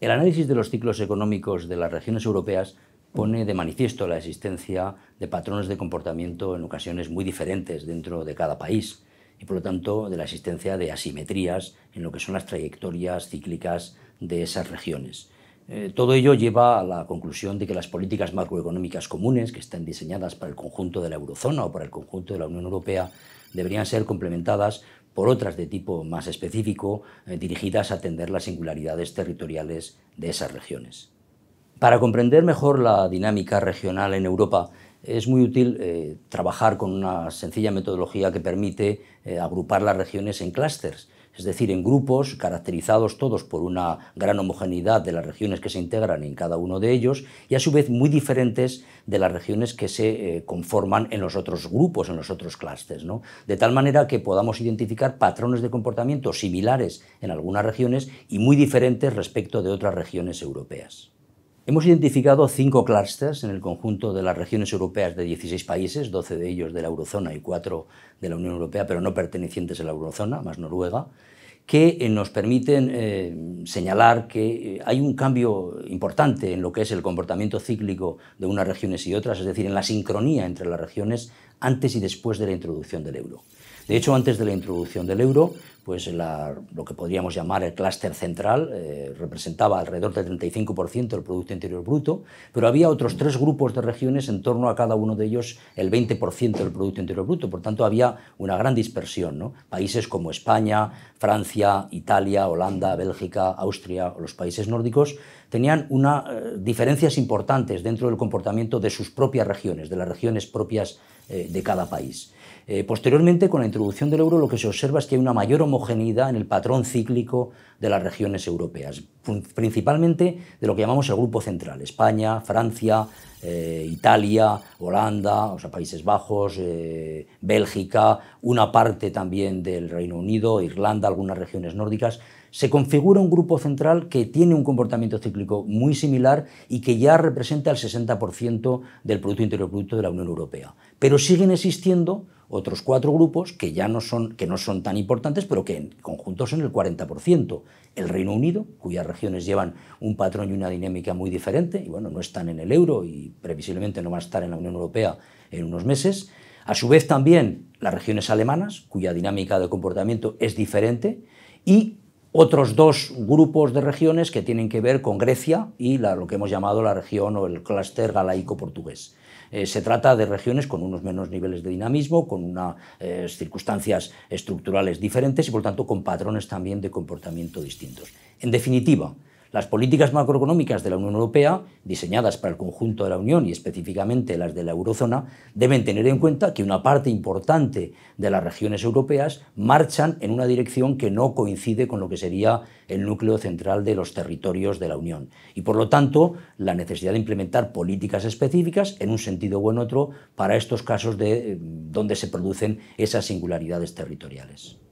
El análisis de los ciclos económicos de las regiones europeas pone de manifiesto la existencia de patrones de comportamiento en ocasiones muy diferentes dentro de cada país y por lo tanto de la existencia de asimetrías en lo que son las trayectorias cíclicas de esas regiones. Eh, todo ello lleva a la conclusión de que las políticas macroeconómicas comunes que están diseñadas para el conjunto de la eurozona o para el conjunto de la Unión Europea deberían ser complementadas por otras de tipo más específico eh, dirigidas a atender las singularidades territoriales de esas regiones. Para comprender mejor la dinámica regional en Europa, es muy útil eh, trabajar con una sencilla metodología que permite agrupar las regiones en clústeres es decir, en grupos caracterizados todos por una gran homogeneidad de las regiones que se integran en cada uno de ellos y a su vez muy diferentes de las regiones que se eh, conforman en los otros grupos, en los otros clústeres. De tal manera que podamos identificar patrones de comportamiento similares en algunas regiones y muy diferentes respecto de otras regiones europeas. Hemos identificado cinco clusters en el conjunto de las regiones europeas de 16 países, 12 de ellos de la eurozona y 4 de la Unión Europea, pero no pertenecientes a la eurozona, más Noruega, que eh, nos permiten eh, señalar que eh, hay un cambio importante en lo que es el comportamiento cíclico de unas regiones y otras, es decir, en la sincronía entre las regiones antes y después de la introducción del euro. De hecho, antes de la introducción del euro, pues lo que podríamos llamar el clúster central, eh, representaba alrededor del 35% del Producto Interior Bruto, pero había otros tres grupos de regiones en torno a cada uno de ellos el 20% del Producto Interior Bruto, por tanto había una gran dispersión. Países como España, Francia, Italia, Holanda, Bélgica, Austria o los países nórdicos tenían una, eh, diferencias importantes dentro del comportamiento de sus propias regiones, de las regiones propias eh, de cada país. Eh, posteriormente, con la introducción del euro, lo que se observa es que hay una mayor homogeneidad en el patrón cíclico de las regiones europeas, principalmente de lo que llamamos el grupo central, España, Francia, Italia, Holanda, o sea, Países Bajos, Bélgica, una parte también del Reino Unido, Irlanda, algunas regiones nórdicas se configura un grupo central que tiene un comportamiento cíclico muy similar y que ya representa el 60% del Producto Interior de la Unión Europea. Pero siguen existiendo otros cuatro grupos que ya no son, que no son tan importantes, pero que en conjunto son el 40%. El Reino Unido, cuyas regiones llevan un patrón y una dinámica muy diferente, y bueno, no están en el euro y previsiblemente no van a estar en la Unión Europea en unos meses. A su vez también las regiones alemanas, cuya dinámica de comportamiento es diferente, y otros dos grupos de regiones que tienen que ver con Grecia y lo que hemos llamado la región o el clúster galaico-portugués. Eh, se trata de regiones con unos menos niveles de dinamismo, con unas eh, circunstancias estructurales diferentes y, por lo tanto, con patrones también de comportamiento distintos. En definitiva, las políticas macroeconómicas de la Unión Europea, diseñadas para el conjunto de la Unión y específicamente las de la eurozona, deben tener en cuenta que una parte importante de las regiones europeas marchan en una dirección que no coincide con lo que sería el núcleo central de los territorios de la Unión. Y por lo tanto, la necesidad de implementar políticas específicas, en un sentido u en otro, para estos casos de, eh, donde se producen esas singularidades territoriales.